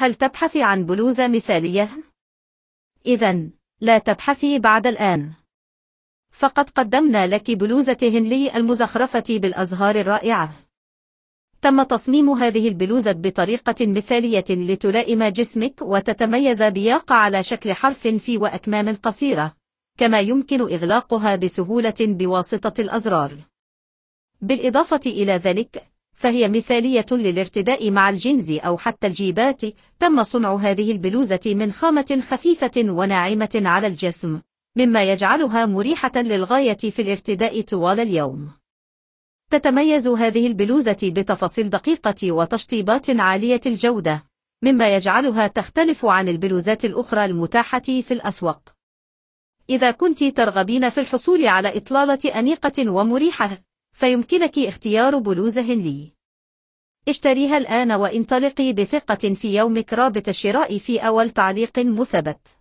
هل تبحث عن بلوزة مثالية؟ إذا لا تبحثي بعد الآن فقد قدمنا لك بلوزة هنلي المزخرفة بالأزهار الرائعة تم تصميم هذه البلوزة بطريقة مثالية لتلائم جسمك وتتميز بياقة على شكل حرف في وأكمام قصيرة كما يمكن إغلاقها بسهولة بواسطة الأزرار بالإضافة إلى ذلك فهي مثالية للارتداء مع الجينز أو حتى الجيبات تم صنع هذه البلوزة من خامة خفيفة وناعمة على الجسم مما يجعلها مريحة للغاية في الارتداء طوال اليوم تتميز هذه البلوزة بتفاصيل دقيقة وتشطيبات عالية الجودة مما يجعلها تختلف عن البلوزات الأخرى المتاحة في الأسواق إذا كنت ترغبين في الحصول على إطلالة أنيقة ومريحة فيمكنك اختيار بلوزه لي اشتريها الآن وانطلقي بثقة في يومك رابط الشراء في أول تعليق مثبت